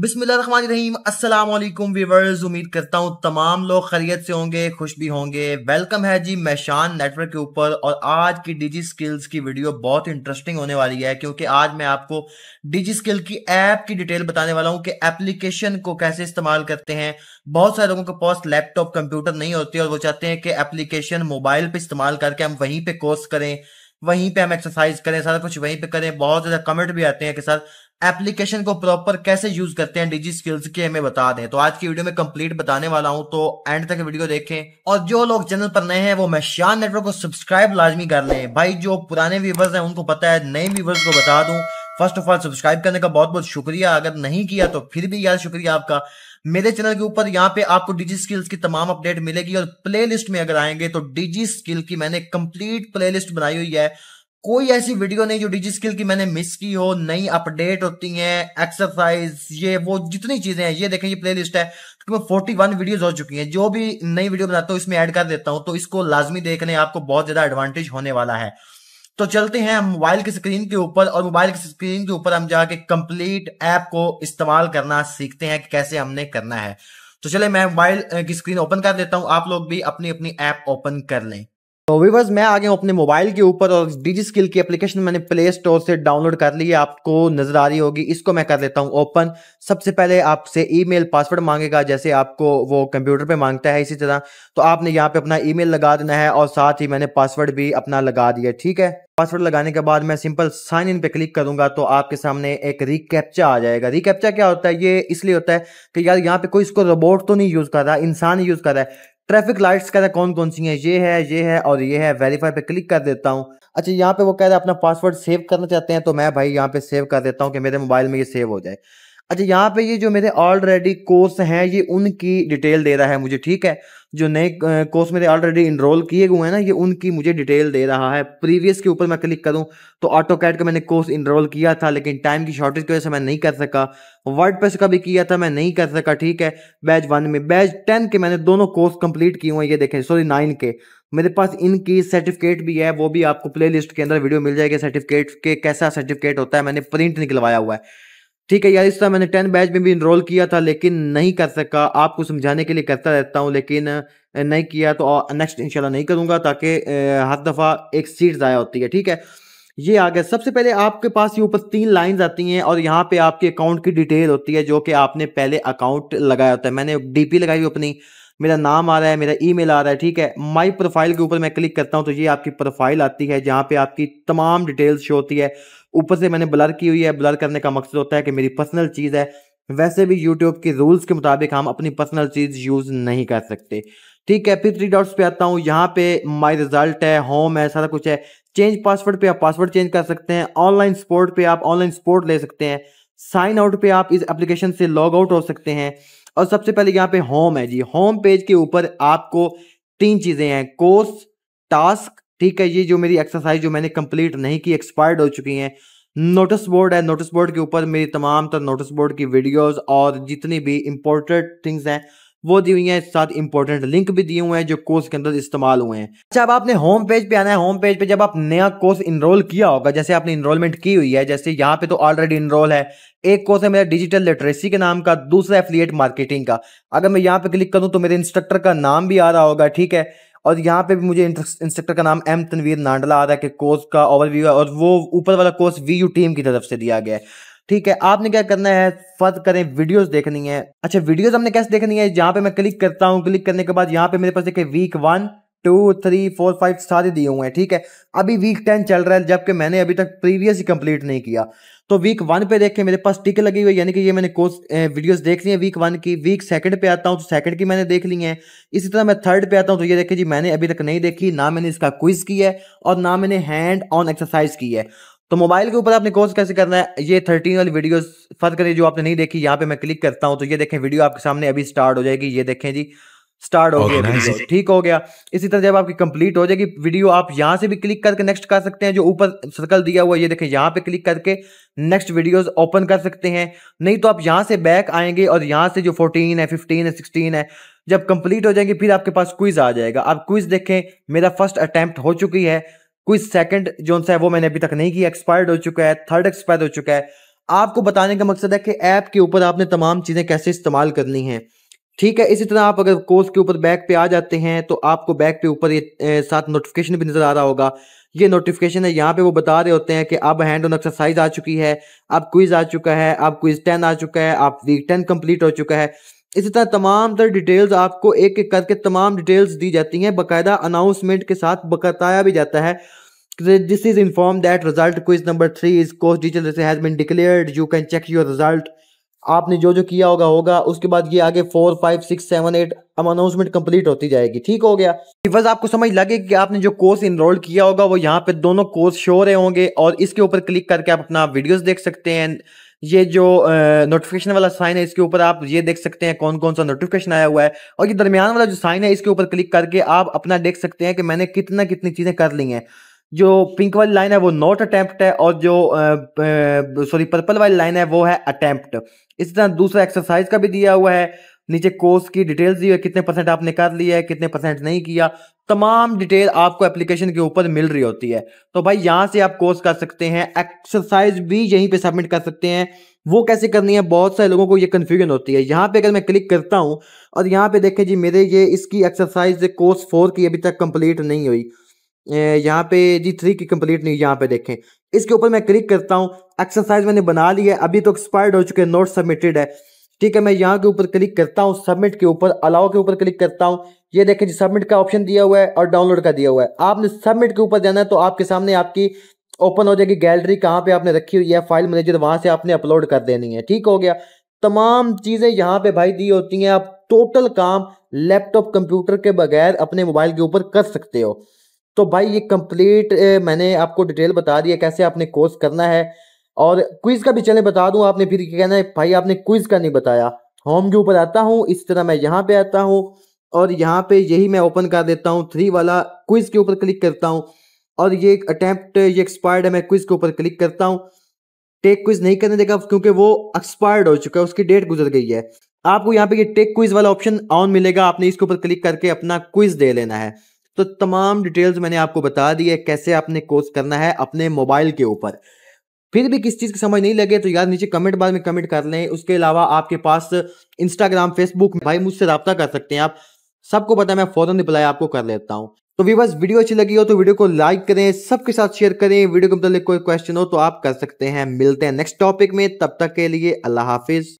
बिस्मिल्लाम अस्सलाम व्यूवर्स उम्मीद करता हूँ तमाम लोग खरीत से होंगे खुश भी होंगे वेलकम है जी मैशान नेटवर्क के ऊपर और आज की डिजी स्किल्स की वीडियो बहुत इंटरेस्टिंग होने वाली है क्योंकि आज मैं आपको डिजी स्किल की ऐप की डिटेल बताने वाला हूँ कि एप्लीकेशन को कैसे इस्तेमाल करते हैं बहुत सारे लोगों के पास लैपटॉप कंप्यूटर नहीं होते और वो चाहते हैं कि एप्लीकेशन मोबाइल पर इस्तेमाल करके हम वहीं पर कोर्स करें वहीं पे हम एक्सरसाइज करें सारा कुछ वहीं पे करें बहुत ज़्यादा कमेंट भी आते हैं कि सर एप्लीकेशन को प्रॉपर कैसे यूज करते हैं डिजी स्किल्स के हमें बता दें तो आज की वीडियो में कंप्लीट बताने वाला हूं तो एंड तक वीडियो देखें और जो लोग चैनल पर नए हैं वो मशान नेटवर्क को सब्सक्राइब लाजमी कर लें भाई जो पुराने व्यूवर्स हैं उनको पता है नए व्यूवर्स को बता दूं फर्स्ट ऑफ ऑल सब्सक्राइब करने का बहुत बहुत शुक्रिया अगर नहीं किया तो फिर भी यार शुक्रिया आपका मेरे चैनल के ऊपर यहाँ पे आपको डिजी स्किल्स की तमाम अपडेट मिलेगी और प्लेलिस्ट में अगर आएंगे तो डिजी स्किल की मैंने कंप्लीट प्लेलिस्ट बनाई हुई है कोई ऐसी वीडियो नहीं जो डिजी स्किल की मैंने मिस की हो नई अपडेट होती है एक्सरसाइज ये वो जितनी चीजें हैं ये देखें ये प्लेलिस्ट है क्योंकि तो मैं फोर्टी वन वीडियोज हो चुकी हैं जो भी नई वीडियो बनाता हूँ इसमें ऐड कर देता हूँ तो इसको लाजमी देखने आपको बहुत ज्यादा एडवांटेज होने वाला है तो चलते हैं हम मोबाइल की स्क्रीन के ऊपर और मोबाइल की स्क्रीन के ऊपर हम जाके कंप्लीट ऐप को इस्तेमाल करना सीखते हैं कि कैसे हमने करना है तो चले मैं मोबाइल की स्क्रीन ओपन कर देता हूं आप लोग भी अपनी अपनी ऐप ओपन कर लें तो वीवर्स मैं आ गया हूँ अपने मोबाइल के ऊपर और डिजी स्किल की एप्लीकेशन मैंने प्ले स्टोर से डाउनलोड कर ली है आपको नजर आ रही होगी इसको मैं कर लेता हूँ ओपन सबसे पहले आपसे ईमेल पासवर्ड मांगेगा जैसे आपको वो कंप्यूटर पे मांगता है इसी तरह तो आपने यहाँ पे अपना ईमेल लगा देना है और साथ ही मैंने पासवर्ड भी अपना लगा दिया ठीक है पासवर्ड लगाने के बाद मैं सिंपल साइन इन पे क्लिक करूंगा तो आपके सामने एक रिकैप्चा आ जाएगा रिकैप्चा क्या होता है ये इसलिए होता है कि यार यहाँ पे कोई इसको रोबोट तो नहीं यूज कर रहा इंसान यूज कर रहा है ट्रैफिक लाइट्स रहे हैं कौन कौन सी है ये है ये है और ये है वेरीफाई पे क्लिक कर देता हूँ अच्छा यहाँ पे वो कह रहे हैं अपना पासवर्ड सेव करना चाहते हैं तो मैं भाई यहाँ पे सेव कर देता हूँ कि मेरे मोबाइल में ये सेव हो जाए अच्छा यहाँ पे ये जो मेरे ऑलरेडी कोर्स हैं ये उनकी डिटेल दे रहा है मुझे ठीक है जो नए कोर्स मेरे ऑलरेडी इनरोल किए हुए हैं ना ये उनकी मुझे डिटेल दे रहा है प्रीवियस के ऊपर मैं क्लिक करूँ तो ऑटो कैट का मैंने कोर्स इनरोल किया था लेकिन टाइम की शॉर्टेज की वजह से मैं नहीं कर सका वर्ड पेस का भी किया था मैं नहीं कर सका ठीक है बैच वन में बैच टेन के मैंने दोनों कोर्स कंप्लीट किए हुए ये देखें सॉरी नाइन के मेरे पास इनकी सर्टिफिकेट भी है वो भी आपको प्ले के अंदर वीडियो मिल जाएगी सर्टिफिकेट के कैसा सर्टिफिकेट होता है मैंने प्रिंट निकलवाया हुआ है ठीक है यार इस तरह मैंने टेन बैच में भी इनरोल किया था लेकिन नहीं कर सका आपको समझाने के लिए करता रहता हूँ लेकिन नहीं किया तो नेक्स्ट इंशाल्लाह नहीं करूँगा ताकि हर दफ़ा एक सीट ज़ाया होती है ठीक है ये आ गया सबसे पहले आपके पास ये ऊपर तीन लाइंस आती हैं और यहाँ पे आपके अकाउंट की डिटेल होती है जो कि आपने पहले अकाउंट लगाया होता है मैंने डीपी लगाई अपनी मेरा नाम आ रहा है मेरा ईमेल आ रहा है ठीक है माय प्रोफाइल के ऊपर मैं क्लिक करता हूं तो ये आपकी प्रोफाइल आती है जहां पे आपकी तमाम डिटेल्स शो होती है ऊपर से मैंने ब्लर की हुई है ब्लर करने का मकसद होता है कि मेरी पर्सनल चीज़ है वैसे भी यूट्यूब के रूल्स के मुताबिक हम अपनी पर्सनल चीज़ यूज़ नहीं कर सकते ठीक है फिर थ्री डॉट्स पे आता हूँ यहाँ पे माई रिजल्ट है होम है सारा कुछ है चेंज पासवर्ड पे आप पासवर्ड चेंज कर सकते हैं ऑनलाइन स्पोर्ट पे आप ऑनलाइन स्पोर्ट ले सकते हैं साइन आउट पे आप इस एप्लीकेशन से लॉग आउट हो सकते हैं और सबसे पहले यहाँ पे होम है जी होम पेज के ऊपर आपको तीन चीज़ें हैं कोर्स टास्क ठीक है ये जो मेरी एक्सरसाइज जो मैंने कंप्लीट नहीं की एक्सपायर्ड हो चुकी हैं नोटिस बोर्ड है नोटिस बोर्ड के ऊपर मेरी तमाम तर नोटिस बोर्ड की वीडियोस और जितनी भी इंपॉर्टेंट थिंग्स हैं वो दी हुई है साथ इंपॉर्टेंट लिंक भी दिए हुए हैं जो कोर्स के अंदर इस्तेमाल हुए हैं अच्छा अब आपने होम पेज पे आना है होम पेज पे जब आप नया कोर्स इनरोल किया होगा जैसे आपने इनरोलमेंट की हुई है जैसे यहाँ पे तो ऑलरेडी इनरोल है एक कोर्स है मेरा डिजिटल लिटरेसी के नाम का दूसरा एफिलियट मार्केटिंग का अगर मैं यहाँ पे क्लिक करूँ तो मेरे इंस्ट्रक्टर का नाम भी आ रहा होगा ठीक है और यहाँ पे भी मुझे इंस्ट्रक्टर का नाम एम तनवीर नांडला आ रहा है कि कोर्स का ओवरव्यू है और वो ऊपर वाला कोर्स वी टीम की तरफ से दिया गया है ठीक है आपने क्या करना है फर्ज करें वीडियोस देखनी है अच्छा वीडियोस हमने कैसे देखनी है यहाँ पे मैं क्लिक करता हूँ क्लिक करने के बाद यहाँ पे मेरे पास देखे week one two three four five सारे दिए हुए हैं ठीक है अभी वीक टेन चल रहा है जबकि मैंने अभी तक प्रीवियस ही कंप्लीट नहीं किया तो वीक वन पे देखे मेरे पास टिक लगी हुई है यानी कि ये मैंने कोर्स वीडियोस देख ली है वीक वन की वीक सेकंड पे आता हूँ तो सेकंड की मैंने देख ली है इसी तरह मैं थर्ड पे आता हूँ तो ये देखे जी मैंने अभी तक नहीं देखी ना मैंने इसका क्विज किया है और ना मैंने हैंड ऑन एक्सरसाइज की है तो मोबाइल के ऊपर आपने कोर्स कैसे करना है ये थर्टीन वाली वीडियो फर्ज करिए जो आपने नहीं देखी यहाँ पे मैं क्लिक करता हूँ तो ये देखें वीडियो आपके सामने अभी स्टार्ट हो जाएगी ये देखें जी स्टार्ट हो गया ठीक हो गया इसी तरह जब आपकी कंप्लीट हो जाएगी वीडियो आप यहाँ से भी क्लिक करके नेक्स्ट कर सकते हैं जो ऊपर सर्कल दिया हुआ ये देखें यहाँ पे क्लिक करके नेक्स्ट वीडियोस ओपन कर सकते हैं नहीं तो आप यहाँ से बैक आएंगे और यहाँ से जो 14 है 15 है 16 है जब कंप्लीट हो जाएंगे फिर आपके पास क्विज आ जाएगा आप क्विज देखें मेरा फर्स्ट अटेम्प्ट हो चुकी है कोई सेकंड जो है वो मैंने अभी तक नहीं किया एक्सपायर्ड हो चुका है थर्ड एक्सपायर हो चुका है आपको बताने का मकसद है कि ऐप के ऊपर आपने तमाम चीज़ें कैसे इस्तेमाल करनी है ठीक है इसी तरह आप अगर कोर्स के ऊपर बैक पे आ जाते हैं तो आपको बैक पे ऊपर ये साथ नोटिफिकेशन भी नज़र आ रहा होगा ये नोटिफिकेशन है यहाँ पे वो बता रहे होते हैं कि अब हैंड ऑन एक्सरसाइज आ चुकी है अब क्विज आ चुका है अब क्विज टेन आ चुका है अब वीक टेन कंप्लीट हो चुका है इसी तरह तमाम तर डिटेल्स आपको एक एक करके तमाम डिटेल्स दी जाती हैं बकायदा अनाउंसमेंट के साथ बताया भी जाता है this is inform that result quiz number three is course detail has been declared you can check your result आपने जो जो किया होगा होगा उसके बाद ये आगे four five six seven eight अब अनाउंसमेंट कंप्लीट होती जाएगी ठीक हो गया बस आपको समझ लगे कि आपने जो कोर्स इनरोल किया होगा वो यहाँ पे दोनों कोर्स शो रहे होंगे और इसके ऊपर क्लिक करके आप अपना वीडियोस देख सकते हैं ये जो नोटिफिकेशन वाला साइन है इसके ऊपर आप ये देख सकते हैं कौन कौन सा नोटिफिकेशन आया हुआ है और ये दरमियान वाला जो साइन है इसके ऊपर क्लिक करके आप अपना देख सकते हैं कि मैंने कितना कितनी चीज़ें कर ली हैं जो पिंक वाली लाइन है वो नॉट अटैम्प्ट है और जो सॉरी पर्पल वाली लाइन है वो है अटैम्प्ट इसी तरह दूसरा एक्सरसाइज का भी दिया हुआ है नीचे कोर्स की डिटेल्स दी है कितने परसेंट आपने कर लिया है कितने परसेंट नहीं किया तमाम डिटेल आपको एप्लीकेशन के ऊपर मिल रही होती है तो भाई यहाँ से आप कोर्स कर सकते हैं एक्सरसाइज भी यहीं पे सबमिट कर सकते हैं वो कैसे करनी है बहुत सारे लोगों को ये कन्फ्यूजन होती है यहाँ पे अगर मैं क्लिक करता हूँ और यहाँ पे देखें जी मेरे ये इसकी एक्सरसाइज कोर्स फोर की अभी तक कंप्लीट नहीं हुई यहाँ पे जी थ्री की कंप्लीट नहीं यहाँ पे देखें इसके ऊपर मैं क्लिक करता हूँ एक्सरसाइज मैंने बना ली है अभी तो एक्सपायर्ड हो चुके हैं नोट सबमिटेड है ठीक है मैं यहाँ के ऊपर क्लिक करता हूँ सबमिट के ऊपर अलाउ के ऊपर क्लिक करता हूँ ये देखें जी सबमिट का ऑप्शन दिया हुआ है और डाउनलोड का दिया हुआ है आपने सबमिट के ऊपर जाना है तो आपके सामने आपकी ओपन हो जाएगी गैलरी कहाँ पे आपने रखी हुई है फाइल मैनेजर वहाँ से आपने अपलोड कर देनी है ठीक हो गया तमाम चीज़ें यहाँ पे भाई दी होती हैं आप टोटल काम लैपटॉप कंप्यूटर के बगैर अपने मोबाइल के ऊपर कर सकते हो तो भाई ये कंप्लीट मैंने आपको डिटेल बता दी है कैसे आपने कोर्स करना है और क्विज का भी चले बता दूं आपने फिर कहना है भाई आपने क्विज का नहीं बताया होम के ऊपर आता हूँ इस तरह मैं यहाँ पे आता हूँ और यहाँ पे यही मैं ओपन कर देता हूँ थ्री वाला क्विज के ऊपर क्लिक करता हूँ और ये एक अटैम्प्ट ये एक्सपायर्ड है मैं क्विज के ऊपर क्लिक करता हूँ टेक क्विज नहीं करने देगा क्योंकि वो एक्सपायर्ड हो चुका है उसकी डेट गुजर गई है आपको यहाँ पे टेक क्विज वाला ऑप्शन ऑन मिलेगा आपने इसके ऊपर क्लिक करके अपना क्विज दे लेना है तो तमाम डिटेल्स मैंने आपको बता दी है कैसे आपने कोर्स करना है अपने मोबाइल के ऊपर फिर भी किस चीज़ की समझ नहीं लगे तो यार नीचे कमेंट बार में कमेंट कर लें उसके अलावा आपके पास इंस्टाग्राम फेसबुक भाई मुझसे रब्ता कर सकते हैं आप सबको पता है मैं फ़ौरन रिप्लाई आपको कर लेता हूँ तो वीवर्स वीडियो अच्छी लगी हो तो वीडियो को लाइक करें सबके साथ शेयर करें वीडियो के मुतालिक कोई क्वेश्चन हो तो आप कर सकते हैं मिलते हैं नेक्स्ट टॉपिक में तब तक के लिए अल्लाह हाफिज़